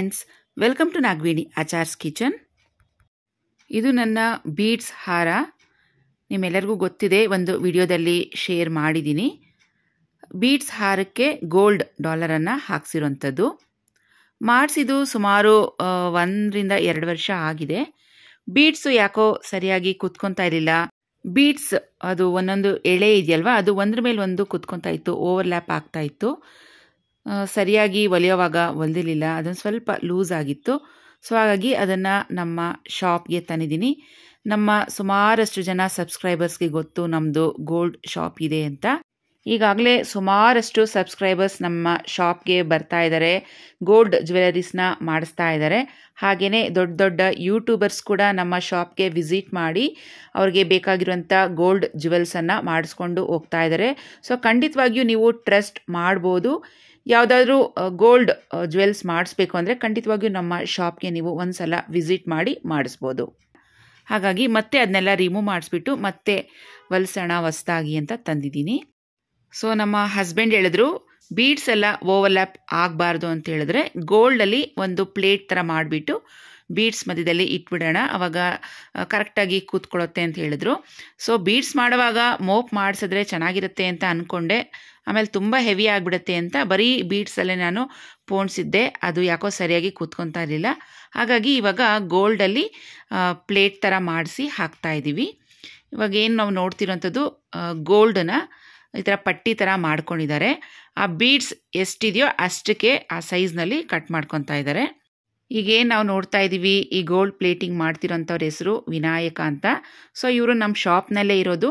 Friends welcome to Nagveni Achar's kitchen ಇದು ನನ್ನ beads ಹಾರ ನಿಮ್ಮೆಲ್ಲರಿಗೂ ಗೊತ್ತಿದೆ ಒಂದು ವಿಡಿಯೋದಲ್ಲಿ ಶೇರ್ ಮಾಡಿದ್ದೀನಿ ಬೀಡ್ಸ್ ಹಾರಕ್ಕೆ ಗೋಲ್ಡ್ ಡಾಲರನ್ನು ಹಾಕ್ಸಿರೋಂಥದ್ದು ಮಾಡಿಸಿದ್ದು ಸುಮಾರು ಒಂದರಿಂದ ಎರಡು ವರ್ಷ ಆಗಿದೆ ಬೀಡ್ಸು ಯಾಕೋ ಸರಿಯಾಗಿ ಕುತ್ಕೊತಾ ಇರಲಿಲ್ಲ ಬೀಡ್ಸ್ ಅದು ಒಂದೊಂದು ಎಳೆ ಇದೆಯಲ್ವಾ ಅದು ಒಂದ್ರ ಮೇಲೆ ಒಂದು ಕುತ್ಕೊತಾ ಇತ್ತು ಓವರ್ಲ್ಯಾಪ್ ಆಗ್ತಾ ಇತ್ತು ಸರಿಯಾಗಿ ಒಲೆಯೋವಾಗ ಒಲ್ದಿರಲಿಲ್ಲ ಅದನ್ನು ಸ್ವಲ್ಪ ಲೂಸ್ ಆಗಿತ್ತು ಸೊ ಹಾಗಾಗಿ ಅದನ್ನು ನಮ್ಮ ಶಾಪ್ಗೆ ತಂದಿದ್ದೀನಿ ನಮ್ಮ ಸುಮಾರಷ್ಟು ಜನ ಸಬ್ಸ್ಕ್ರೈಬರ್ಸ್ಗೆ ಗೊತ್ತು ನಮ್ಮದು ಗೋಲ್ಡ್ ಶಾಪ್ ಇದೆ ಅಂತ ಈಗಾಗಲೇ ಸುಮಾರಷ್ಟು ಸಬ್ಸ್ಕ್ರೈಬರ್ಸ್ ನಮ್ಮ ಶಾಪ್ಗೆ ಬರ್ತಾ ಇದ್ದಾರೆ ಗೋಲ್ಡ್ ಜ್ಯುವೆಲರೀಸ್ನ ಮಾಡಿಸ್ತಾ ಇದ್ದಾರೆ ಹಾಗೆಯೇ ದೊಡ್ಡ ದೊಡ್ಡ ಯೂಟ್ಯೂಬರ್ಸ್ ಕೂಡ ನಮ್ಮ ಶಾಪ್ಗೆ ವಿಸಿಟ್ ಮಾಡಿ ಅವ್ರಿಗೆ ಬೇಕಾಗಿರುವಂಥ ಗೋಲ್ಡ್ ಜ್ಯುವೆಲ್ಸನ್ನು ಮಾಡಿಸ್ಕೊಂಡು ಹೋಗ್ತಾ ಇದ್ದಾರೆ ಸೊ ಖಂಡಿತವಾಗಿಯೂ ನೀವು ಟ್ರಸ್ಟ್ ಮಾಡ್ಬೋದು ಯಾವುದಾದ್ರೂ ಗೋಲ್ಡ್ ಜ್ಯುವೆಲ್ಸ್ ಮಾಡಿಸ್ಬೇಕು ಅಂದರೆ ಖಂಡಿತವಾಗಿಯೂ ನಮ್ಮ ಶಾಪ್ಗೆ ನೀವು ಒಂದು ಸಲ ವಿಸಿಟ್ ಮಾಡಿ ಮಾಡಿಸ್ಬೋದು ಹಾಗಾಗಿ ಮತ್ತೆ ಅದನ್ನೆಲ್ಲ ರಿಮೂವ್ ಮಾಡಿಸ್ಬಿಟ್ಟು ಮತ್ತೆ ವಲ್ಸಣ ಹೊಸ್ತಾಗಿ ಅಂತ ತಂದಿದ್ದೀನಿ ಸೊ ನಮ್ಮ ಹಸ್ಬೆಂಡ್ ಹೇಳಿದ್ರು ಬೀಡ್ಸ್ ಎಲ್ಲ ಓವರ್ಲ್ಯಾಪ್ ಆಗಬಾರ್ದು ಅಂತ ಹೇಳಿದ್ರೆ ಗೋಲ್ಡಲ್ಲಿ ಒಂದು ಪ್ಲೇಟ್ ಥರ ಮಾಡಿಬಿಟ್ಟು ಬೀಡ್ಸ್ ಮಧ್ಯದಲ್ಲಿ ಇಟ್ಬಿಡೋಣ ಅವಾಗ ಕರೆಕ್ಟಾಗಿ ಕೂತ್ಕೊಳ್ಳುತ್ತೆ ಅಂತ ಹೇಳಿದ್ರು ಸೊ ಬೀಡ್ಸ್ ಮಾಡುವಾಗ ಮೋಪ್ ಮಾಡಿಸಿದ್ರೆ ಚೆನ್ನಾಗಿರುತ್ತೆ ಅಂತ ಅಂದ್ಕೊಂಡೆ ಆಮೇಲೆ ತುಂಬ ಹೆವಿ ಆಗಿಬಿಡುತ್ತೆ ಅಂತ ಬರೀ ಬೀಡ್ಸಲ್ಲೇ ನಾನು ಪೋಣಿಸಿದ್ದೆ ಅದು ಯಾಕೋ ಸರಿಯಾಗಿ ಕೂತ್ಕೊತಾ ಇರಲಿಲ್ಲ ಹಾಗಾಗಿ ಇವಾಗ ಗೋಲ್ಡಲ್ಲಿ ಪ್ಲೇಟ್ ಥರ ಮಾಡಿಸಿ ಹಾಕ್ತಾ ಇದ್ದೀವಿ ಇವಾಗ ಏನು ನಾವು ನೋಡ್ತಿರೋಂಥದ್ದು ಗೋಲ್ಡನ್ನು ಈ ಥರ ಪಟ್ಟಿ ಥರ ಮಾಡ್ಕೊಂಡಿದ್ದಾರೆ ಆ ಬೀಡ್ಸ್ ಎಷ್ಟಿದೆಯೋ ಅಷ್ಟಕ್ಕೆ ಆ ಸೈಜ್ನಲ್ಲಿ ಕಟ್ ಮಾಡ್ಕೊತಾ ಇದ್ದಾರೆ ಈಗೇನು ನಾವು ನೋಡ್ತಾ ಇದ್ದೀವಿ ಈ ಗೋಲ್ಡ್ ಪ್ಲೇಟಿಂಗ್ ಮಾಡ್ತಿರೋಂಥವ್ರ ಹೆಸರು ವಿನಾಯಕ ಅಂತ ಸೊ ಇವರು ನಮ್ಮ ಶಾಪ್ನಲ್ಲೇ ಇರೋದು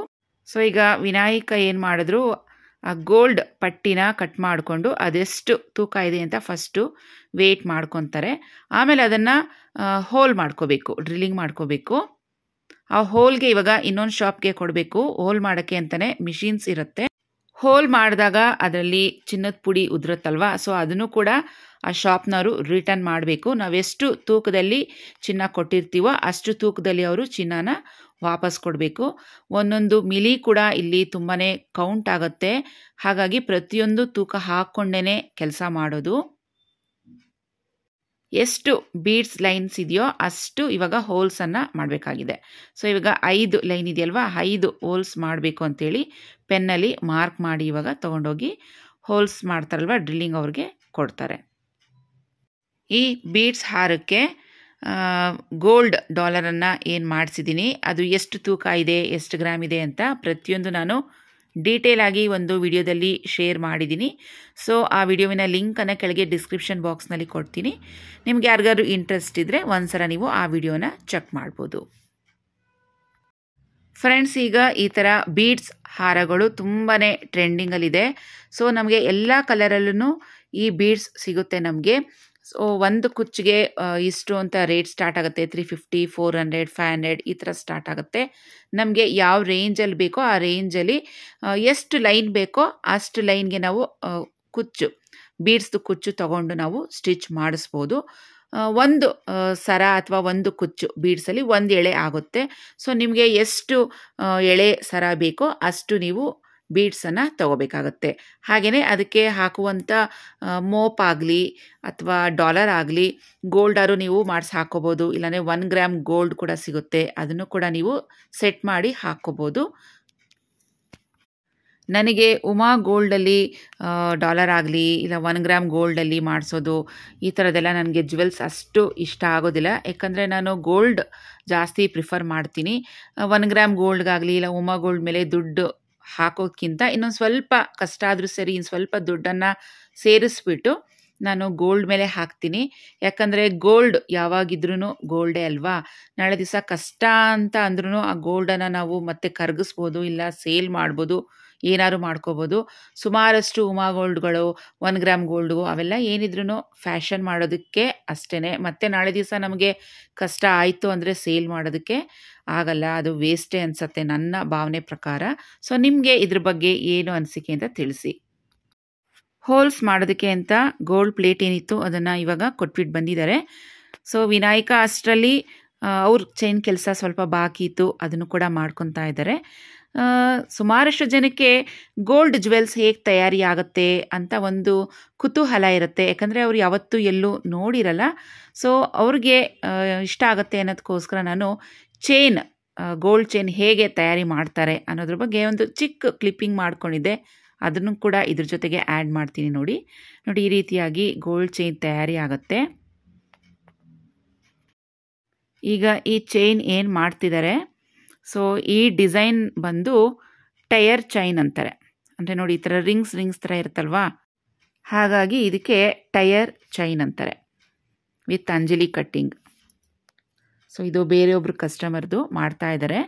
ಸೊ ಈಗ ವಿನಾಯಕ ಏನು ಮಾಡಿದ್ರು ಆ ಗೋಲ್ಡ್ ಪಟ್ಟಿನ ಕಟ್ ಮಾಡಿಕೊಂಡು ಅದೆಷ್ಟು ತೂಕ ಇದೆ ಅಂತ ಫಸ್ಟು ವೇಟ್ ಮಾಡ್ಕೊತಾರೆ ಆಮೇಲೆ ಅದನ್ನು ಹೋಲ್ ಮಾಡ್ಕೋಬೇಕು ಡ್ರಿಲ್ಲಿಂಗ್ ಮಾಡ್ಕೋಬೇಕು ಆ ಹೋಲ್ಗೆ ಇವಾಗ ಇನ್ನೊಂದು ಶಾಪ್ಗೆ ಕೊಡಬೇಕು ಹೋಲ್ ಮಾಡೋಕ್ಕೆ ಅಂತಲೇ ಮಿಷಿನ್ಸ್ ಇರುತ್ತೆ ಹೋಲ್ ಮಾಡಿದಾಗ ಅದರಲ್ಲಿ ಚಿನ್ನದ ಪುಡಿ ಉದುರುತ್ತಲ್ವ ಸೊ ಅದನ್ನು ಕೂಡ ಆ ಶಾಪ್ನವರು ರಿಟರ್ನ್ ಮಾಡಬೇಕು ನಾವೆಷ್ಟು ತೂಕದಲ್ಲಿ ಚಿನ್ನ ಕೊಟ್ಟಿರ್ತೀವೋ ಅಷ್ಟು ತೂಕದಲ್ಲಿ ಅವರು ಚಿನ್ನನ ವಾಪಸ್ ಕೊಡಬೇಕು ಒಂದೊಂದು ಮಿಲಿ ಕೂಡ ಇಲ್ಲಿ ತುಂಬಾ ಕೌಂಟ್ ಆಗುತ್ತೆ ಹಾಗಾಗಿ ಪ್ರತಿಯೊಂದು ತೂಕ ಹಾಕ್ಕೊಂಡೇ ಕೆಲಸ ಮಾಡೋದು ಎಷ್ಟು ಬೀಡ್ಸ್ ಲೈನ್ಸ್ ಇದೆಯೋ ಅಷ್ಟು ಇವಾಗ ಹೋಲ್ಸನ್ನು ಮಾಡಬೇಕಾಗಿದೆ ಸೊ ಇವಾಗ ಐದು ಲೈನ್ ಇದೆಯಲ್ವಾ ಐದು ಹೋಲ್ಸ್ ಮಾಡಬೇಕು ಅಂತೇಳಿ ಪೆನ್ನಲ್ಲಿ ಮಾರ್ಕ್ ಮಾಡಿ ಇವಾಗ ತೊಗೊಂಡೋಗಿ ಹೋಲ್ಸ್ ಮಾಡ್ತಾರಲ್ವ ಡ್ರಿಲ್ಲಿಂಗ್ ಅವ್ರಿಗೆ ಕೊಡ್ತಾರೆ ಈ ಬೀಡ್ಸ್ ಹಾರಕ್ಕೆ ಗೋಲ್ಡ್ ಡಾಲರನ್ನು ಏನು ಮಾಡಿಸಿದ್ದೀನಿ ಅದು ಎಷ್ಟು ತೂಕ ಇದೆ ಎಷ್ಟು ಗ್ರಾಮ್ ಇದೆ ಅಂತ ಪ್ರತಿಯೊಂದು ನಾನು ಡೀಟೇಲ್ ಆಗಿ ಒಂದು ವಿಡಿಯೋದಲ್ಲಿ ಶೇರ್ ಮಾಡಿದ್ದೀನಿ ಸೊ ಆ ವಿಡಿಯೋವಿನ ಲಿಂಕನ್ನು ಕೆಳಗೆ ಡಿಸ್ಕ್ರಿಪ್ಷನ್ ಬಾಕ್ಸ್ನಲ್ಲಿ ಕೊಡ್ತೀನಿ ನಿಮ್ಗೆ ಯಾರಿಗಾದ್ರು ಇಂಟ್ರೆಸ್ಟ್ ಇದ್ದರೆ ಒಂದ್ಸಲ ನೀವು ಆ ವಿಡಿಯೋನ ಚೆಕ್ ಮಾಡ್ಬೋದು ಫ್ರೆಂಡ್ಸ್ ಈಗ ಈ ಥರ ಬೀಡ್ಸ್ ಹಾರಗಳು ತುಂಬಾ ಟ್ರೆಂಡಿಂಗಲ್ಲಿದೆ ಸೊ ನಮಗೆ ಎಲ್ಲ ಕಲರಲ್ಲೂ ಈ ಬೀಡ್ಸ್ ಸಿಗುತ್ತೆ ನಮಗೆ ಸೊ ಒಂದು ಕುಚ್ಚಿಗೆ ಇಷ್ಟು ಅಂತ ರೇಟ್ ಸ್ಟಾರ್ಟ್ ಆಗುತ್ತೆ three fifty four hundred five hundred ಈ ಥರ ಸ್ಟಾರ್ಟ್ ಆಗುತ್ತೆ ನಮಗೆ ಯಾವ ರೇಂಜಲ್ಲಿ ಬೇಕೋ ಆ ರೇಂಜಲ್ಲಿ ಎಷ್ಟು ಲೈನ್ ಬೇಕೋ ಅಷ್ಟು ಲೈನ್ಗೆ ನಾವು ಕುಚ್ಚು ಬೀಡ್ಸ್ದು ಕುಚ್ಚು ತಗೊಂಡು ನಾವು ಸ್ಟಿಚ್ ಮಾಡಿಸ್ಬೋದು ಒಂದು ಸರ ಅಥವಾ ಒಂದು ಕುಚ್ಚು ಬೀಡ್ಸಲ್ಲಿ ಒಂದು ಎಳೆ ಆಗುತ್ತೆ ಸೊ ನಿಮಗೆ ಎಷ್ಟು ಎಳೆ ಸರ ಬೇಕೋ ಅಷ್ಟು ನೀವು ಬೀಡ್ಸನ್ನು ತಗೋಬೇಕಾಗತ್ತೆ ಹಾಗೆಯೇ ಅದಕ್ಕೆ ಹಾಕುವಂಥ ಮೋಪ್ ಆಗಲಿ ಅಥವಾ ಡಾಲರ್ ಆಗಲಿ ಗೋಲ್ಡಾರು ನೀವು ಮಾಡಿಸಿ ಹಾಕೋಬೋದು ಇಲ್ಲಾಂದರೆ ಒನ್ ಗ್ರಾಮ್ ಗೋಲ್ಡ್ ಕೂಡ ಸಿಗುತ್ತೆ ಅದನ್ನು ಕೂಡ ನೀವು ಸೆಟ್ ಮಾಡಿ ಹಾಕೋಬೋದು ನನಗೆ ಉಮಾ ಗೋಲ್ಡಲ್ಲಿ ಡಾಲರ್ ಆಗಲಿ ಇಲ್ಲ ಒನ್ ಗ್ರಾಮ್ ಗೋಲ್ಡಲ್ಲಿ ಮಾಡಿಸೋದು ಈ ಥರದ್ದೆಲ್ಲ ನನಗೆ ಜ್ಯುವೆಲ್ಸ್ ಅಷ್ಟು ಇಷ್ಟ ಆಗೋದಿಲ್ಲ ಯಾಕಂದರೆ ನಾನು ಗೋಲ್ಡ್ ಜಾಸ್ತಿ ಪ್ರಿಫರ್ ಮಾಡ್ತೀನಿ ಒನ್ ಗ್ರಾಮ್ ಗೋಲ್ಡ್ಗಾಗಲಿ ಇಲ್ಲ ಉಮಾ ಗೋಲ್ಡ್ ಮೇಲೆ ದುಡ್ಡು ಹಾಕೋಕ್ಕಿಂತ ಇನ್ನೊಂದು ಸ್ವಲ್ಪ ಕಷ್ಟ ಆದರೂ ಸರಿ ಇನ್ನು ಸ್ವಲ್ಪ ದುಡ್ಡನ್ನು ಸೇರಿಸ್ಬಿಟ್ಟು ನಾನು ಗೋಲ್ಡ್ ಮೇಲೆ ಹಾಕ್ತೀನಿ ಯಾಕಂದರೆ ಗೋಲ್ಡ್ ಯಾವಾಗಿದ್ರೂ ಗೋಲ್ಡೇ ಅಲ್ವಾ ನಾಳೆ ದಿವಸ ಕಷ್ಟ ಅಂತ ಅಂದ್ರೂ ಆ ಗೋಲ್ಡನ್ನು ನಾವು ಮತ್ತೆ ಕರಗಿಸ್ಬೋದು ಇಲ್ಲ ಸೇಲ್ ಮಾಡ್ಬೋದು ಏನಾದ್ರು ಮಾಡ್ಕೋಬೋದು ಸುಮಾರಷ್ಟು ಉಮಾ ಗೋಲ್ಡ್ಗಳು ಒನ್ ಗ್ರಾಮ್ ಗೋಲ್ಡು ಅವೆಲ್ಲ ಏನಿದ್ರೂ ಫ್ಯಾಷನ್ ಮಾಡೋದಕ್ಕೆ ಅಷ್ಟೇ ಮತ್ತು ನಾಳೆ ದಿವಸ ನಮಗೆ ಕಷ್ಟ ಆಯಿತು ಅಂದರೆ ಸೇಲ್ ಮಾಡೋದಕ್ಕೆ ಆಗಲ್ಲ ಅದು ವೇಸ್ಟೇ ಅನಿಸುತ್ತೆ ನನ್ನ ಭಾವನೆ ಪ್ರಕಾರ ಸೊ ನಿಮಗೆ ಇದ್ರ ಬಗ್ಗೆ ಏನು ಅನಿಸಿಕೆ ಅಂತ ತಿಳಿಸಿ ಹೋಲ್ಸ್ ಮಾಡೋದಕ್ಕೆ ಅಂತ ಗೋಲ್ಡ್ ಪ್ಲೇಟ್ ಏನಿತ್ತು ಅದನ್ನು ಇವಾಗ ಕೊಟ್ಬಿಟ್ಟು ಬಂದಿದ್ದಾರೆ ಸೊ ವಿನಾಯಕ ಅಷ್ಟರಲ್ಲಿ ಅವ್ರ ಚೈನ್ ಕೆಲಸ ಸ್ವಲ್ಪ ಬಾಕಿ ಇತ್ತು ಅದನ್ನು ಕೂಡ ಮಾಡ್ಕೊತಾ ಇದ್ದಾರೆ ಸುಮಾರಷ್ಟು ಜನಕ್ಕೆ ಗೋಲ್ಡ್ ಜ್ಯುವೆಲ್ಸ್ ಹೇಗೆ ತಯಾರಿ ಆಗುತ್ತೆ ಅಂತ ಒಂದು ಕುತೂಹಲ ಇರುತ್ತೆ ಯಾಕಂದರೆ ಅವ್ರು ಯಾವತ್ತೂ ಎಲ್ಲೂ ನೋಡಿರಲ್ಲ ಸೊ ಅವ್ರಿಗೆ ಇಷ್ಟ ಆಗುತ್ತೆ ಅನ್ನೋದಕ್ಕೋಸ್ಕರ ನಾನು ಚೈನ್ ಗೋಲ್ಡ್ ಚೈನ್ ಹೇಗೆ ತಯಾರಿ ಮಾಡ್ತಾರೆ ಅನ್ನೋದ್ರ ಬಗ್ಗೆ ಒಂದು ಚಿಕ್ಕ ಕ್ಲಿಪ್ಪಿಂಗ್ ಮಾಡ್ಕೊಂಡಿದ್ದೆ ಅದನ್ನು ಕೂಡ ಇದ್ರ ಜೊತೆಗೆ ಆ್ಯಡ್ ಮಾಡ್ತೀನಿ ನೋಡಿ ನೋಡಿ ಈ ರೀತಿಯಾಗಿ ಗೋಲ್ಡ್ ಚೈನ್ ತಯಾರಿ ಆಗುತ್ತೆ ಈಗ ಈ ಚೈನ್ ಏನು ಮಾಡ್ತಿದ್ದಾರೆ ಸೊ ಈ ಡಿಸೈನ್ ಬಂದು ಟೈರ್ ಚೈನ್ ಅಂತಾರೆ ಅಂದರೆ ನೋಡಿ ಈ ಥರ ರಿಂಗ್ಸ್ ರಿಂಗ್ಸ್ ಥರ ಇರುತ್ತಲ್ವಾ ಹಾಗಾಗಿ ಇದಕ್ಕೆ ಟೈರ್ ಚೈನ್ ಅಂತಾರೆ ವಿತ್ ಅಂಜಲಿ ಕಟ್ಟಿಂಗ್ ಸೊ ಇದು ಬೇರೆಯೊಬ್ಬರು ಕಸ್ಟಮರ್ದು ಮಾಡ್ತಾ ಇದ್ದಾರೆ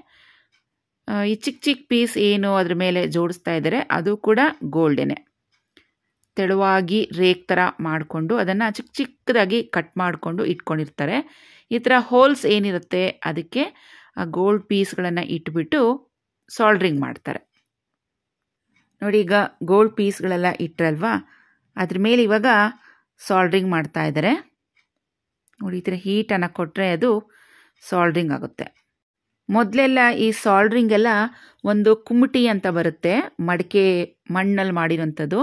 ಈ ಚಿಕ್ಕ ಚಿಕ್ಕ ಪೀಸ್ ಏನು ಅದ್ರ ಮೇಲೆ ಜೋಡಿಸ್ತಾ ಇದ್ದಾರೆ ಅದು ಕೂಡ ಗೋಲ್ಡೇನೆ ತೆಳುವಾಗಿ ರೇಕ್ ಥರ ಮಾಡಿಕೊಂಡು ಅದನ್ನು ಚಿಕ್ಕ ಚಿಕ್ಕದಾಗಿ ಕಟ್ ಮಾಡಿಕೊಂಡು ಇಟ್ಕೊಂಡಿರ್ತಾರೆ ಈ ಥರ ಹೋಲ್ಸ್ ಏನಿರುತ್ತೆ ಅದಕ್ಕೆ ಆ ಗೋಲ್ಡ್ ಪೀಸ್ಗಳನ್ನು ಇಟ್ಬಿಟ್ಟು ಸಾಲ್ಡ್ರಿಂಗ್ ಮಾಡ್ತಾರೆ ನೋಡಿ ಈಗ ಗೋಲ್ಡ್ ಪೀಸ್ಗಳೆಲ್ಲ ಇಟ್ಟರಲ್ವಾ ಅದ್ರ ಮೇಲೆ ಇವಾಗ ಸಾಲ್ಡ್ರಿಂಗ್ ಮಾಡ್ತಾ ಇದ್ದಾರೆ ನೋಡಿ ಈ ಥರ ಹೀಟನ್ನು ಕೊಟ್ಟರೆ ಅದು ಸಾಲ್ಡ್ರಿಂಗ್ ಆಗುತ್ತೆ ಮೊದಲೆಲ್ಲ ಈ ಸಾಲ್ಡ್ರಿಂಗ್ ಎಲ್ಲ ಒಂದು ಕುಮಟಿ ಅಂತ ಬರುತ್ತೆ ಮಡಿಕೆ ಮಣ್ಣಲ್ಲಿ ಮಾಡಿರೋಂಥದ್ದು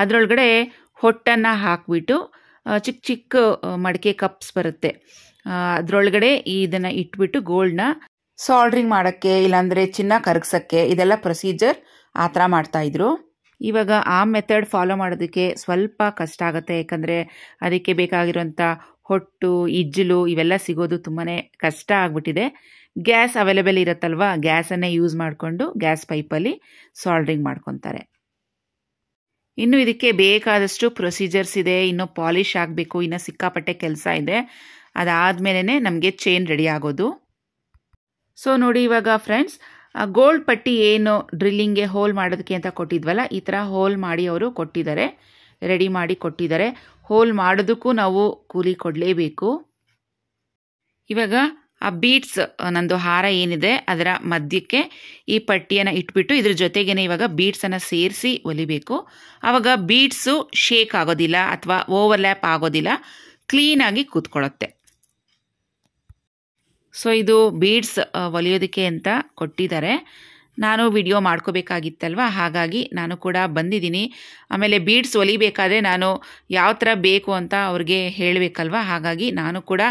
ಅದರೊಳಗಡೆ ಹೊಟ್ಟನ್ನು ಹಾಕಿಬಿಟ್ಟು ಚಿಕ್ಕ ಚಿಕ್ಕ ಮಡಿಕೆ ಕಪ್ಸ್ ಬರುತ್ತೆ ಅದರೊಳಗಡೆ ಇದನ್ನು ಇಟ್ಬಿಟ್ಟು ಗೋಲ್ಡ್ನ ಸಾಲ್ಡ್ರಿಂಗ್ ಮಾಡೋಕ್ಕೆ ಇಲ್ಲಾಂದರೆ ಚಿನ್ನ ಕರಗಿಸೋಕ್ಕೆ ಇದೆಲ್ಲ ಪ್ರೊಸೀಜರ್ ಆ ಥರ ಮಾಡ್ತಾಯಿದ್ರು ಇವಾಗ ಆ ಮೆಥಡ್ ಫಾಲೋ ಮಾಡೋದಕ್ಕೆ ಸ್ವಲ್ಪ ಕಷ್ಟ ಆಗುತ್ತೆ ಯಾಕಂದರೆ ಅದಕ್ಕೆ ಬೇಕಾಗಿರೋಂಥ ಹೊಟ್ಟು ಇಜ್ಜಲು ಇವೆಲ್ಲ ಸಿಗೋದು ತುಂಬಾ ಕಷ್ಟ ಆಗಿಬಿಟ್ಟಿದೆ ಗ್ಯಾಸ್ ಅವೈಲೇಬಲ್ ಇರುತ್ತಲ್ವಾ ಗ್ಯಾಸನ್ನೇ ಯೂಸ್ ಮಾಡಿಕೊಂಡು ಗ್ಯಾಸ್ ಪೈಪಲ್ಲಿ ಸಾಲ್ಡ್ರಿಂಗ್ ಮಾಡ್ಕೊತಾರೆ ಇನ್ನು ಇದಕ್ಕೆ ಬೇಕಾದಷ್ಟು ಪ್ರೊಸೀಜರ್ಸ್ ಇದೆ ಇನ್ನು ಪಾಲಿಷ್ ಆಗಬೇಕು ಇನ್ನು ಸಿಕ್ಕಾಪಟ್ಟೆ ಕೆಲಸ ಇದೆ ಅದಾದಮೇಲೆ ನಮಗೆ ಚೈನ್ ರೆಡಿ ಆಗೋದು ಸೊ ನೋಡಿ ಇವಾಗ ಫ್ರೆಂಡ್ಸ್ ಆ ಗೋಲ್ಡ್ ಪಟ್ಟಿ ಏನು ಡ್ರಿಲ್ಲಿಂಗ್ಗೆ ಹೋಲ್ ಮಾಡೋದಕ್ಕೆ ಅಂತ ಕೊಟ್ಟಿದ್ವಲ್ಲ ಈ ಥರ ಹೋಲ್ ಮಾಡಿ ಅವರು ಕೊಟ್ಟಿದ್ದಾರೆ ರೆಡಿ ಮಾಡಿ ಕೊಟ್ಟಿದ್ದಾರೆ ಹೋಲ್ ಮಾಡೋದಕ್ಕೂ ನಾವು ಕೂಲಿ ಕೊಡಲೇಬೇಕು ಇವಾಗ ಆ ಬೀಟ್ಸ್ ನಂದು ಹಾರ ಏನಿದೆ ಅದರ ಮಧ್ಯಕ್ಕೆ ಈ ಪಟ್ಟಿಯನ್ನು ಇಟ್ಬಿಟ್ಟು ಇದ್ರ ಜೊತೆಗೇನೆ ಇವಾಗ ಬೀಟ್ಸನ್ನು ಸೇರಿಸಿ ಒಲಿಬೇಕು ಆವಾಗ ಬೀಟ್ಸು ಶೇಕ್ ಆಗೋದಿಲ್ಲ ಅಥವಾ ಓವರ್ಲ್ಯಾಪ್ ಆಗೋದಿಲ್ಲ ಕ್ಲೀನಾಗಿ ಕೂತ್ಕೊಳ್ಳುತ್ತೆ ಸೊ ಇದು ಬೀಡ್ಸ್ ಒಲಿಯೋದಕ್ಕೆ ಅಂತ ಕೊಟ್ಟಿದ್ದಾರೆ ನಾನು ವಿಡಿಯೋ ಮಾಡ್ಕೋಬೇಕಾಗಿತ್ತಲ್ವ ಹಾಗಾಗಿ ನಾನು ಕೂಡ ಬಂದಿದ್ದೀನಿ ಆಮೇಲೆ ಬೀಡ್ಸ್ ಒಲಿಬೇಕಾದ್ರೆ ನಾನು ಯಾವ ಥರ ಬೇಕು ಅಂತ ಅವ್ರಿಗೆ ಹೇಳಬೇಕಲ್ವ ಹಾಗಾಗಿ ನಾನು ಕೂಡ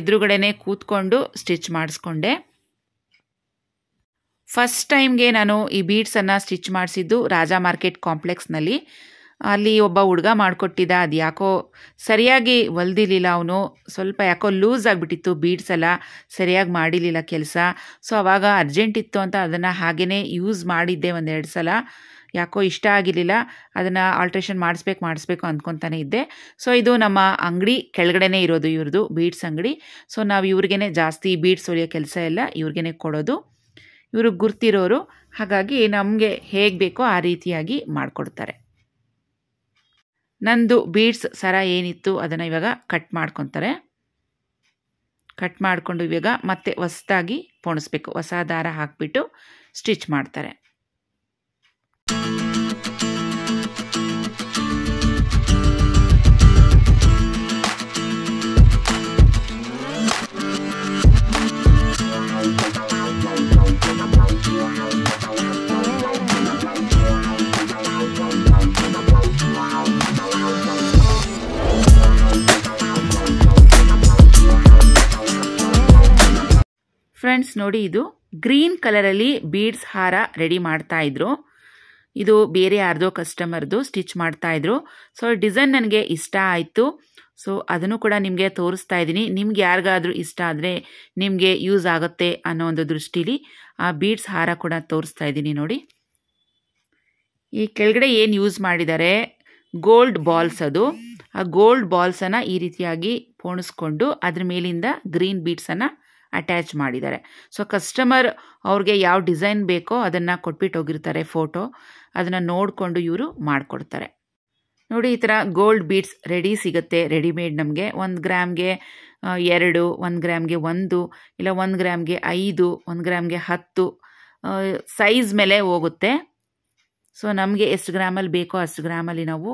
ಎದುರುಗಡೆನೆ ಕೂತ್ಕೊಂಡು ಸ್ಟಿಚ್ ಮಾಡಿಸ್ಕೊಂಡೆ ಫಸ್ಟ್ ಟೈಮ್ಗೆ ನಾನು ಈ ಬೀಡ್ಸನ್ನು ಸ್ಟಿಚ್ ಮಾಡಿಸಿದ್ದು ರಾಜಾ ಮಾರ್ಕೆಟ್ ಕಾಂಪ್ಲೆಕ್ಸ್ನಲ್ಲಿ ಅಲ್ಲಿ ಒಬ್ಬ ಹುಡುಗ ಮಾಡಿಕೊಟ್ಟಿದ್ದ ಅದು ಯಾಕೋ ಸರಿಯಾಗಿ ಒಲ್ದಿರಲಿಲ್ಲ ಅವನು ಸ್ವಲ್ಪ ಯಾಕೋ ಲೂಸ್ ಆಗಿಬಿಟ್ಟಿತ್ತು ಬೀಡ್ಸ್ ಎಲ್ಲ ಸರಿಯಾಗಿ ಮಾಡಿರಲಿಲ್ಲ ಕೆಲಸ ಸೊ ಅವಾಗ ಅರ್ಜೆಂಟ್ ಇತ್ತು ಅಂತ ಅದನ್ನು ಹಾಗೇ ಯೂಸ್ ಮಾಡಿದ್ದೆ ಒಂದೆರಡು ಸಲ ಯಾಕೋ ಇಷ್ಟ ಆಗಿರಲಿಲ್ಲ ಅದನ್ನು ಆಲ್ಟ್ರೇಷನ್ ಮಾಡಿಸ್ಬೇಕು ಮಾಡಿಸ್ಬೇಕು ಅಂದ್ಕೊತಾನೆ ಇದ್ದೆ ಸೊ ಇದು ನಮ್ಮ ಅಂಗಡಿ ಕೆಳಗಡೆನೇ ಇರೋದು ಇವ್ರದ್ದು ಬೀಡ್ಸ್ ಅಂಗಡಿ ಸೊ ನಾವು ಇವ್ರಿಗೇ ಜಾಸ್ತಿ ಬೀಡ್ಸ್ ಹೊಲಿಯೋ ಕೆಲಸ ಎಲ್ಲ ಇವ್ರಿಗೇ ಕೊಡೋದು ಇವ್ರಿಗೆ ಗುರ್ತಿರೋರು ಹಾಗಾಗಿ ನಮಗೆ ಹೇಗೆ ಬೇಕೋ ಆ ರೀತಿಯಾಗಿ ಮಾಡಿಕೊಡ್ತಾರೆ ನಂದು ಬೀಡ್ಸ್ ಸರ ಏನಿತ್ತು ಅದನ್ನು ಇವಾಗ ಕಟ್ ಮಾಡ್ಕೊತಾರೆ ಕಟ್ ಮಾಡಿಕೊಂಡು ಇವಾಗ ಮತ್ತೆ ಹೊಸದಾಗಿ ಪೋಣಿಸ್ಬೇಕು ಹೊಸ ದಾರ ಹಾಕಿಬಿಟ್ಟು ಸ್ಟಿಚ್ ಮಾಡ್ತಾರೆ ಫ್ರೆಂಡ್ಸ್ ನೋಡಿ ಇದು ಗ್ರೀನ್ ಕಲರಲ್ಲಿ ಬೀಡ್ಸ್ ಹಾರ ರೆಡಿ ಮಾಡ್ತಾ ಇದ್ರು ಇದು ಬೇರೆ ಯಾರ್ದೋ ಕಸ್ಟಮರ್ದು ಸ್ಟಿಚ್ ಮಾಡ್ತಾ ಇದ್ರು ಸೊ ಡಿಸೈನ್ ನನಗೆ ಇಷ್ಟ ಆಯಿತು ಸೊ ಅದನ್ನು ಕೂಡ ನಿಮಗೆ ತೋರಿಸ್ತಾ ಇದ್ದೀನಿ ನಿಮ್ಗೆ ಯಾರಿಗಾದರೂ ಇಷ್ಟ ಆದರೆ ನಿಮಗೆ ಯೂಸ್ ಆಗುತ್ತೆ ಅನ್ನೋ ಒಂದು ದೃಷ್ಟಿಲಿ ಆ ಬೀಡ್ಸ್ ಹಾರ ಕೂಡ ತೋರಿಸ್ತಾ ಇದ್ದೀನಿ ನೋಡಿ ಈ ಕೆಳಗಡೆ ಏನು ಯೂಸ್ ಮಾಡಿದ್ದಾರೆ ಗೋಲ್ಡ್ ಬಾಲ್ಸ್ ಅದು ಆ ಗೋಲ್ಡ್ ಬಾಲ್ಸನ್ನು ಈ ರೀತಿಯಾಗಿ ಪೋಣಿಸ್ಕೊಂಡು ಅದ್ರ ಮೇಲಿಂದ ಗ್ರೀನ್ ಬೀಡ್ಸನ್ನು ಅಟ್ಯಾಚ್ ಮಾಡಿದ್ದಾರೆ ಸೊ ಕಸ್ಟಮರ್ ಅವ್ರಿಗೆ ಯಾವ ಡಿಸೈನ್ ಬೇಕೋ ಅದನ್ನು ಕೊಟ್ಬಿಟ್ಟು ಹೋಗಿರ್ತಾರೆ ಫೋಟೋ ಅದನ್ನು ನೋಡಿಕೊಂಡು ಇವರು ಮಾಡಿಕೊಡ್ತಾರೆ ನೋಡಿ ಈ ಥರ ಗೋಲ್ಡ್ ಬೀಡ್ಸ್ ರೆಡಿ ಸಿಗುತ್ತೆ ರೆಡಿಮೇಡ್ ನಮಗೆ ಒಂದು ಗ್ರಾಮ್ಗೆ ಎರಡು ಒಂದು ಗ್ರಾಮ್ಗೆ ಒಂದು ಇಲ್ಲ ಒಂದು ಗ್ರಾಮ್ಗೆ ಐದು ಒಂದು ಗ್ರಾಮ್ಗೆ ಹತ್ತು ಸೈಜ್ ಮೇಲೆ ಹೋಗುತ್ತೆ ಸೊ ನಮಗೆ ಎಷ್ಟು ಗ್ರಾಮಲ್ಲಿ ಬೇಕೋ ಅಷ್ಟು ಗ್ರಾಮಲ್ಲಿ ನಾವು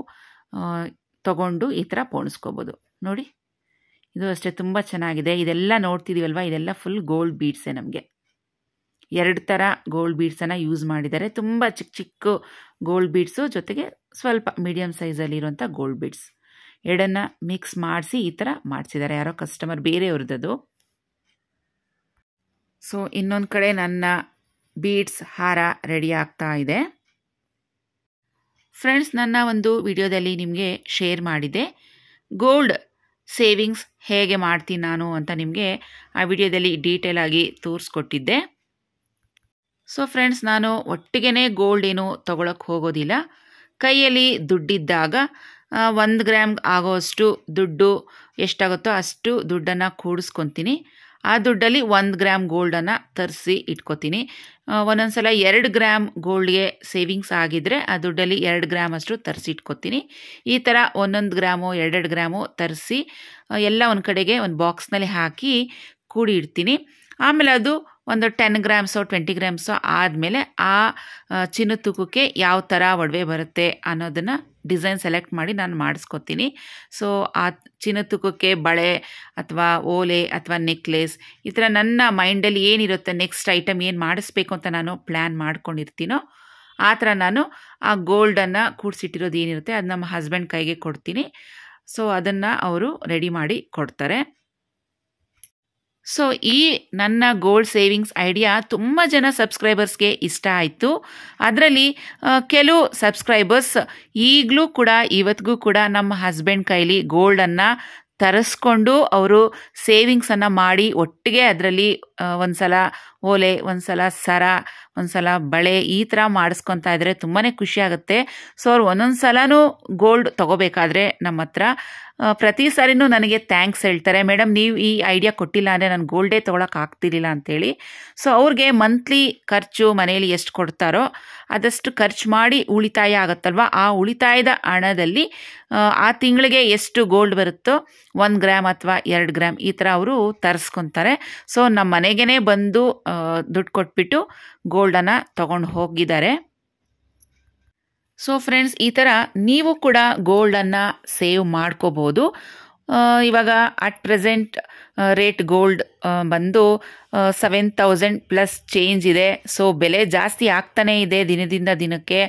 ತಗೊಂಡು ಈ ಥರ ಪೋಣಿಸ್ಕೋಬೋದು ನೋಡಿ ಇದು ಅಷ್ಟೇ ತುಂಬ ಚೆನ್ನಾಗಿದೆ ಇದೆಲ್ಲ ನೋಡ್ತಿದ್ದೀವಲ್ವ ಇದೆಲ್ಲ ಫುಲ್ ಗೋಲ್ಡ್ ಬೀಡ್ಸೇ ನಮಗೆ ಎರಡು ಥರ ಗೋಲ್ಡ್ ಬೀಡ್ಸನ್ನು ಯೂಸ್ ಮಾಡಿದ್ದಾರೆ ತುಂಬ ಚಿಕ್ಕ ಚಿಕ್ಕ ಗೋಲ್ಡ್ ಬೀಡ್ಸು ಜೊತೆಗೆ ಸ್ವಲ್ಪ ಮೀಡಿಯಮ್ ಸೈಜಲ್ಲಿರುವಂಥ ಗೋಲ್ಡ್ ಬೀಡ್ಸ್ ಎರಡನ್ನು ಮಿಕ್ಸ್ ಮಾಡಿಸಿ ಈ ಥರ ಮಾಡಿಸಿದ್ದಾರೆ ಯಾರೋ ಕಸ್ಟಮರ್ ಬೇರೆಯವ್ರದ್ದು ಸೊ ಇನ್ನೊಂದು ಕಡೆ ನನ್ನ ಬೀಡ್ಸ್ ಹಾರ ರೆಡಿ ಆಗ್ತಾ ಇದೆ ಫ್ರೆಂಡ್ಸ್ ನನ್ನ ಒಂದು ವಿಡಿಯೋದಲ್ಲಿ ನಿಮಗೆ ಶೇರ್ ಮಾಡಿದೆ ಗೋಲ್ಡ್ ಸೇವಿಂಗ್ಸ್ ಹೇಗೆ ಮಾಡ್ತೀನಿ ನಾನು ಅಂತ ನಿಮಗೆ ಆ ವಿಡಿಯೋದಲ್ಲಿ ಡೀಟೇಲ್ ಆಗಿ ತೋರಿಸ್ಕೊಟ್ಟಿದ್ದೆ ಸೊ ಫ್ರೆಂಡ್ಸ್ ನಾನು ಒಟ್ಟಿಗೆನೇ ಗೋಲ್ಡ್ ಏನು ತೊಗೊಳಕ್ಕೆ ಹೋಗೋದಿಲ್ಲ ಕೈಯಲ್ಲಿ ದುಡ್ಡಿದ್ದಾಗ ಒಂದು ಗ್ರಾಮ್ ಆಗೋ ಅಷ್ಟು ದುಡ್ಡು ಎಷ್ಟಾಗುತ್ತೋ ಅಷ್ಟು ದುಡ್ಡನ್ನು ಕೂಡಿಸ್ಕೊತೀನಿ ಆ ದುಡ್ಡಲ್ಲಿ ಒಂದು ಗ್ರಾಮ್ ಗೋಲ್ಡನ್ನು ತರಿಸಿ ಇಟ್ಕೋತೀನಿ ಒಂದೊಂದು ಸಲ ಎರಡು ಗ್ರಾಮ್ ಗೋಲ್ಡ್ಗೆ ಸೇವಿಂಗ್ಸ್ ಆಗಿದ್ದರೆ ಆ ದುಡ್ಡಲ್ಲಿ ಎರಡು ಗ್ರಾಮ್ ಅಷ್ಟು ತರಿಸಿ ಇಟ್ಕೋತೀನಿ ಈ ಥರ ಒಂದೊಂದು ಗ್ರಾಮು ಎರಡೆರಡು ಗ್ರಾಮು ತರಿಸಿ ಎಲ್ಲ ಒಂದು ಕಡೆಗೆ ಒಂದು ಬಾಕ್ಸ್ನಲ್ಲಿ ಹಾಕಿ ಕೂಡಿ ಇಡ್ತೀನಿ ಆಮೇಲೆ ಅದು ಒಂದು ಟೆನ್ ಗ್ರಾಮ್ಸೋ ಟ್ವೆಂಟಿ ಗ್ರಾಮ್ಸೋ ಆದಮೇಲೆ ಆ ಚಿನ್ನ ತೂಕಕ್ಕೆ ಯಾವ ಥರ ಒಡವೆ ಬರುತ್ತೆ ಅನ್ನೋದನ್ನು ಡಿಸೈನ್ ಸೆಲೆಕ್ಟ್ ಮಾಡಿ ನಾನು ಮಾಡಿಸ್ಕೊತೀನಿ ಸೊ ಆ ಚಿನ್ನತುಕಕ್ಕೆ ಬಳೆ ಅಥವಾ ಓಲೆ ಅಥವಾ ನೆಕ್ಲೆಸ್ ಈ ಥರ ನನ್ನ ಮೈಂಡಲ್ಲಿ ಏನಿರುತ್ತೆ ನೆಕ್ಸ್ಟ್ ಐಟಮ್ ಏನು ಮಾಡಿಸ್ಬೇಕು ಅಂತ ನಾನು ಪ್ಲ್ಯಾನ್ ಮಾಡ್ಕೊಂಡಿರ್ತೀನೋ ಆ ಥರ ನಾನು ಆ ಗೋಲ್ಡನ್ನು ಕೂಡಿಸಿಟ್ಟಿರೋದು ಏನಿರುತ್ತೆ ಅದು ನಮ್ಮ ಹಸ್ಬೆಂಡ್ ಕೈಗೆ ಕೊಡ್ತೀನಿ ಸೊ ಅದನ್ನು ಅವರು ರೆಡಿ ಮಾಡಿ ಕೊಡ್ತಾರೆ ಸೊ ಈ ನನ್ನ ಗೋಲ್ಡ್ ಸೇವಿಂಗ್ಸ್ ಐಡಿಯಾ ತುಂಬ ಜನ ಸಬ್ಸ್ಕ್ರೈಬರ್ಸ್ಗೆ ಇಷ್ಟ ಆಯಿತು ಅದರಲ್ಲಿ ಕೆಲವು ಸಬ್ಸ್ಕ್ರೈಬರ್ಸ್ ಈಗಲೂ ಕೂಡ ಇವತ್ತಿಗೂ ಕೂಡ ನಮ್ಮ ಹಸ್ಬೆಂಡ್ ಕೈಲಿ ಗೋಲ್ಡನ್ನು ತರಿಸ್ಕೊಂಡು ಅವರು ಸೇವಿಂಗ್ಸನ್ನು ಮಾಡಿ ಒಟ್ಟಿಗೆ ಅದರಲ್ಲಿ ಒಂದ್ಸಲ ಓಲೆ ಒಂದು ಸರ ಒಂದ್ಸಲ ಬಳೆ ಈ ಥರ ಮಾಡಿಸ್ಕೊತಾ ಇದ್ದರೆ ತುಂಬಾ ಆಗುತ್ತೆ ಸೊ ಅವ್ರು ಒಂದೊಂದು ಗೋಲ್ಡ್ ತಗೋಬೇಕಾದ್ರೆ ನಮ್ಮ ಹತ್ರ ಪ್ರತಿ ಸಾರಿನೂ ನನಗೆ ಥ್ಯಾಂಕ್ಸ್ ಹೇಳ್ತಾರೆ ಮೇಡಮ್ ನೀವು ಈ ಐಡಿಯಾ ಕೊಟ್ಟಿಲ್ಲ ಅಂದರೆ ನಾನು ಗೋಲ್ಡೇ ತೊಗೊಳಕ್ಕೆ ಆಗ್ತಿರ್ಲಿಲ್ಲ ಅಂತೇಳಿ ಸೊ ಅವ್ರಿಗೆ ಮಂತ್ಲಿ ಖರ್ಚು ಮನೆಯಲ್ಲಿ ಎಷ್ಟು ಕೊಡ್ತಾರೋ ಆದಷ್ಟು ಖರ್ಚು ಮಾಡಿ ಉಳಿತಾಯ ಆಗುತ್ತಲ್ವ ಆ ಉಳಿತಾಯದ ಹಣದಲ್ಲಿ ಆ ತಿಂಗಳಿಗೆ ಎಷ್ಟು ಗೋಲ್ಡ್ ಬರುತ್ತೋ ಒಂದು ಗ್ರಾಮ್ ಅಥವಾ ಎರಡು ಗ್ರಾಮ್ ಈ ಥರ ಅವರು ತರಿಸ್ಕೊತಾರೆ ಸೊ ನಮ್ಮ ಮನೆ ಮನೆಗೇ ಬಂದು ದುಡ್ಡು ಕೊಟ್ಬಿಟ್ಟು ಗೋಲ್ಡನ್ನು ತಗೊಂಡು ಹೋಗಿದ್ದಾರೆ ಸೊ ಫ್ರೆಂಡ್ಸ್ ಈ ಥರ ನೀವು ಕೂಡ ಗೋಲ್ಡನ್ನು ಸೇವ್ ಮಾಡ್ಕೋಬೋದು ಇವಾಗ ಅಟ್ ಪ್ರೆಸೆಂಟ್ ರೇಟ್ ಗೋಲ್ಡ್ ಬಂದು ಸೆವೆನ್ ತೌಸಂಡ್ ಪ್ಲಸ್ ಚೇಂಜ್ ಇದೆ ಸೊ ಬೆಲೆ ಜಾಸ್ತಿ ಆಗ್ತಾನೇ ಇದೆ ದಿನದಿಂದ ದಿನಕ್ಕೆ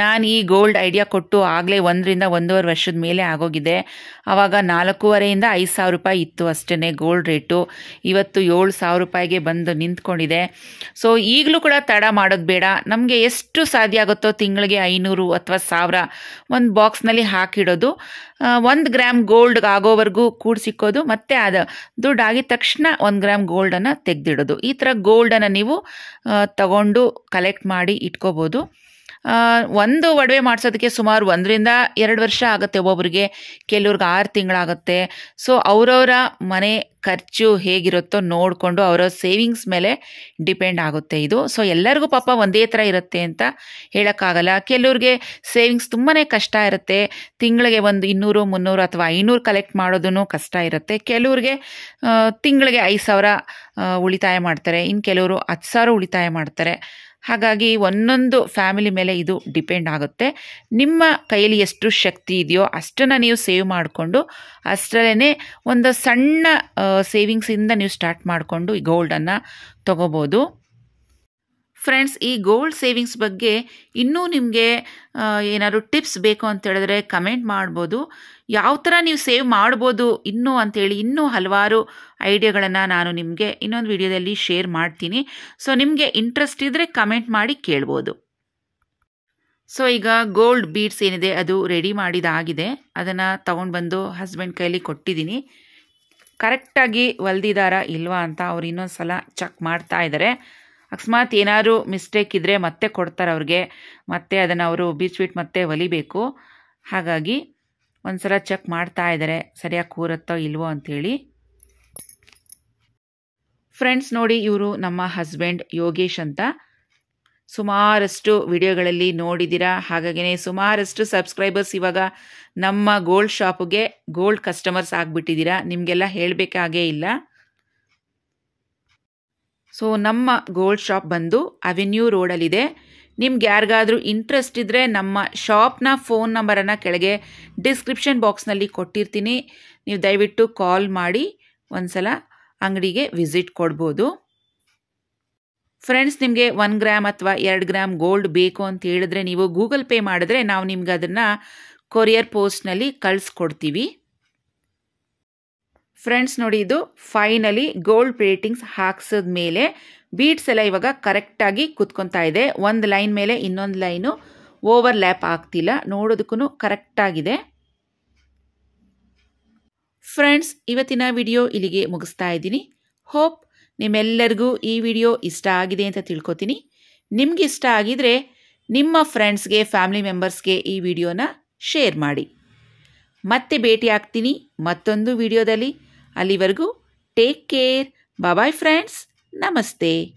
ನಾನು ಈ ಗೋಲ್ಡ್ ಐಡಿಯಾ ಕೊಟ್ಟು ಆಗಲೇ ಒಂದರಿಂದ ಒಂದೂವರೆ ವರ್ಷದ ಮೇಲೆ ಆಗೋಗಿದೆ ಆವಾಗ ನಾಲ್ಕೂವರೆಯಿಂದ ಐದು ಸಾವಿರ ರೂಪಾಯಿ ಇತ್ತು ಅಷ್ಟೇ ಗೋಲ್ಡ್ ರೇಟು ಇವತ್ತು ಏಳು ಸಾವಿರ ರೂಪಾಯಿಗೆ ಬಂದು ನಿಂತ್ಕೊಂಡಿದೆ ಸೊ ಈಗಲೂ ಕೂಡ ತಡ ಮಾಡೋದು ಬೇಡ ನಮಗೆ ಎಷ್ಟು ಸಾಧ್ಯ ಆಗುತ್ತೋ ತಿಂಗಳಿಗೆ ಐನೂರು ಅಥವಾ ಸಾವಿರ ಒಂದು ಬಾಕ್ಸ್ನಲ್ಲಿ ಹಾಕಿಡೋದು ಒಂದು ಗ್ರಾಮ್ ಗೋಲ್ಡ್ಗೆ ಆಗೋವರೆಗೂ ಕೂಡ ಸಿಕ್ಕೋದು ಮತ್ತು ಅದು ದುಡ್ಡಾಗಿದ ತಕ್ಷಣ ಒಂದು ಗ್ರಾಮ್ ಗೋಲ್ಡನ್ನು ತೆಗೆದಿಡೋದು ಈ ಥರ ಗೋಲ್ಡನ್ನು ನೀವು ತಗೊಂಡು ಕಲೆಕ್ಟ್ ಮಾಡಿ ಇಟ್ಕೋಬೋದು ಒಂದು ಒಡವೆ ಮಾಡಿಸೋದಕ್ಕೆ ಸುಮಾರು ಒಂದರಿಂದ ಎರಡು ವರ್ಷ ಆಗುತ್ತೆ ಒಬ್ಬೊಬ್ರಿಗೆ ಕೆಲವ್ರಿಗೆ ಆರು ತಿಂಗಳಾಗುತ್ತೆ ಸೊ ಅವರವರ ಮನೆ ಖರ್ಚು ಹೇಗಿರುತ್ತೋ ನೋಡಿಕೊಂಡು ಅವರ ಸೇವಿಂಗ್ಸ್ ಮೇಲೆ ಡಿಪೆಂಡ್ ಆಗುತ್ತೆ ಇದು ಸೊ ಎಲ್ಲರಿಗೂ ಪಾಪ ಒಂದೇ ಥರ ಇರುತ್ತೆ ಅಂತ ಹೇಳೋಕ್ಕಾಗಲ್ಲ ಕೆಲವ್ರಿಗೆ ಸೇವಿಂಗ್ಸ್ ತುಂಬಾ ಕಷ್ಟ ಇರುತ್ತೆ ತಿಂಗಳಿಗೆ ಒಂದು ಇನ್ನೂರು ಮುನ್ನೂರು ಅಥವಾ ಐನೂರು ಕಲೆಕ್ಟ್ ಮಾಡೋದೂ ಕಷ್ಟ ಇರುತ್ತೆ ಕೆಲವ್ರಿಗೆ ತಿಂಗಳಿಗೆ ಐದು ಸಾವಿರ ಉಳಿತಾಯ ಮಾಡ್ತಾರೆ ಇನ್ನು ಕೆಲವರು ಹತ್ತು ಸಾವಿರ ಉಳಿತಾಯ ಮಾಡ್ತಾರೆ ಹಾಗಾಗಿ ಒಂದೊಂದು ಫ್ಯಾಮಿಲಿ ಮೇಲೆ ಇದು ಡಿಪೆಂಡ್ ಆಗುತ್ತೆ ನಿಮ್ಮ ಕೈಯಲ್ಲಿ ಎಷ್ಟು ಶಕ್ತಿ ಇದೆಯೋ ಅಷ್ಟನ್ನು ನೀವು ಸೇವ್ ಮಾಡಿಕೊಂಡು ಅಷ್ಟರಲ್ಲೇ ಒಂದು ಸಣ್ಣ ಸೇವಿಂಗ್ಸಿಂದ ನೀವು ಸ್ಟಾರ್ಟ್ ಮಾಡಿಕೊಂಡು ಈ ಗೋಲ್ಡನ್ನು ತೊಗೋಬೋದು ಫ್ರೆಂಡ್ಸ್ ಈ ಗೋಲ್ಡ್ ಸೇವಿಂಗ್ಸ್ ಬಗ್ಗೆ ಇನ್ನೂ ನಿಮಗೆ ಏನಾದರೂ ಟಿಪ್ಸ್ ಬೇಕು ಅಂತ ಹೇಳಿದ್ರೆ ಕಮೆಂಟ್ ಮಾಡ್ಬೋದು ಯಾವ ಥರ ನೀವು ಸೇವ್ ಮಾಡ್ಬೋದು ಇನ್ನೂ ಅಂಥೇಳಿ ಇನ್ನೂ ಹಲವಾರು ಐಡಿಯಾಗಳನ್ನು ನಾನು ನಿಮಗೆ ಇನ್ನೊಂದು ವಿಡಿಯೋದಲ್ಲಿ ಶೇರ್ ಮಾಡ್ತೀನಿ ಸೊ ನಿಮಗೆ ಇಂಟ್ರೆಸ್ಟ್ ಇದ್ದರೆ ಕಮೆಂಟ್ ಮಾಡಿ ಕೇಳ್ಬೋದು ಸೊ ಈಗ ಗೋಲ್ಡ್ ಬೀಡ್ಸ್ ಏನಿದೆ ಅದು ರೆಡಿ ಮಾಡಿದಾಗಿದೆ ಅದನ್ನು ತೊಗೊಂಡು ಬಂದು ಹಸ್ಬೆಂಡ್ ಕೈಲಿ ಕೊಟ್ಟಿದ್ದೀನಿ ಕರೆಕ್ಟಾಗಿ ಹೊಲ್ದಿದ್ದಾರಾ ಇಲ್ವಾ ಅಂತ ಅವ್ರು ಇನ್ನೊಂದು ಸಲ ಚೆಕ್ ಮಾಡ್ತಾ ಇದ್ದಾರೆ ಅಕಸ್ಮಾತ್ ಏನಾದರೂ ಮಿಸ್ಟೇಕ್ ಇದ್ದರೆ ಮತ್ತೆ ಕೊಡ್ತಾರೆ ಅವ್ರಿಗೆ ಮತ್ತೆ ಅದನ್ನು ಅವರು ಬೀಚ್ ಬಿಟ್ಟು ಮತ್ತೆ ಒಲಿಬೇಕು ಹಾಗಾಗಿ ಒಂದ್ಸಲ ಚೆಕ್ ಮಾಡ್ತಾ ಇದ್ದಾರೆ ಸರಿಯಾಗಿ ಕೂರುತ್ತೋ ಇಲ್ವೋ ಅಂಥೇಳಿ ಫ್ರೆಂಡ್ಸ್ ನೋಡಿ ಇವರು ನಮ್ಮ ಹಸ್ಬೆಂಡ್ ಯೋಗೇಶ್ ಅಂತ ಸುಮಾರಷ್ಟು ವಿಡಿಯೋಗಳಲ್ಲಿ ನೋಡಿದ್ದೀರಾ ಹಾಗಾಗಿನೇ ಸುಮಾರಷ್ಟು ಸಬ್ಸ್ಕ್ರೈಬರ್ಸ್ ಇವಾಗ ನಮ್ಮ ಗೋಲ್ಡ್ ಶಾಪ್ಗೆ ಗೋಲ್ಡ್ ಕಸ್ಟಮರ್ಸ್ ಆಗಿಬಿಟ್ಟಿದ್ದೀರಾ ನಿಮಗೆಲ್ಲ ಹೇಳಬೇಕಾಗೇ ಇಲ್ಲ ಸೊ ನಮ್ಮ ಗೋಲ್ಡ್ ಶಾಪ್ ಬಂದು ಅವೆನ್ಯೂ ರೋಡಲ್ಲಿದೆ ನಿಮ್ಗೆ ಯಾರಿಗಾದರೂ ಇಂಟ್ರೆಸ್ಟ್ ಇದ್ದರೆ ನಮ್ಮ ಶಾಪ್ನ ಫೋನ್ ನಂಬರನ್ನು ಕೆಳಗೆ ಡಿಸ್ಕ್ರಿಪ್ಷನ್ ಬಾಕ್ಸ್ನಲ್ಲಿ ಕೊಟ್ಟಿರ್ತೀನಿ ನೀವು ದಯವಿಟ್ಟು ಕಾಲ್ ಮಾಡಿ ಒಂದು ಸಲ ಅಂಗಡಿಗೆ ವಿಸಿಟ್ ಕೊಡ್ಬೋದು ಫ್ರೆಂಡ್ಸ್ ನಿಮಗೆ ಒನ್ ಗ್ರಾಮ್ ಅಥವಾ ಎರಡು ಗ್ರಾಮ್ ಗೋಲ್ಡ್ ಬೇಕು ಅಂತ ಹೇಳಿದ್ರೆ ನೀವು ಗೂಗಲ್ ಪೇ ಮಾಡಿದ್ರೆ ನಾವು ನಿಮ್ಗೆ ಅದನ್ನು ಕೊರಿಯರ್ ಪೋಸ್ಟ್ನಲ್ಲಿ ಕಳಿಸ್ಕೊಡ್ತೀವಿ ಫ್ರೆಂಡ್ಸ್ ನೋಡಿ ಇದು ಫೈನಲಿ ಗೋಲ್ಡ್ ಪ್ಲೇಟಿಂಗ್ಸ್ ಹಾಕ್ಸಿದ ಮೇಲೆ ಬೀಡ್ಸ್ ಎಲ್ಲ ಇವಾಗ ಕರೆಕ್ಟಾಗಿ ಕುತ್ಕೊತಾ ಇದೆ ಒಂದು ಲೈನ್ ಮೇಲೆ ಇನ್ನೊಂದು ಲೈನು ಓವರ್ ಲ್ಯಾಪ್ ಆಗ್ತಿಲ್ಲ ನೋಡೋದಕ್ಕೂ ಕರೆಕ್ಟಾಗಿದೆ ಫ್ರೆಂಡ್ಸ್ ಇವತ್ತಿನ ವಿಡಿಯೋ ಇಲ್ಲಿಗೆ ಮುಗಿಸ್ತಾ ಇದ್ದೀನಿ ಹೋಪ್ ನಿಮ್ಮೆಲ್ಲರಿಗೂ ಈ ವಿಡಿಯೋ ಇಷ್ಟ ಆಗಿದೆ ಅಂತ ತಿಳ್ಕೊತೀನಿ ನಿಮ್ಗೆ ಇಷ್ಟ ಆಗಿದರೆ ನಿಮ್ಮ ಫ್ರೆಂಡ್ಸ್ಗೆ ಫ್ಯಾಮಿಲಿ ಮೆಂಬರ್ಸ್ಗೆ ಈ ವಿಡಿಯೋನ ಶೇರ್ ಮಾಡಿ ಮತ್ತೆ ಭೇಟಿ ಆಗ್ತೀನಿ ಮತ್ತೊಂದು ವಿಡಿಯೋದಲ್ಲಿ ಅಲ್ಲಿವರೆಗೂ take care bye friends Namaste.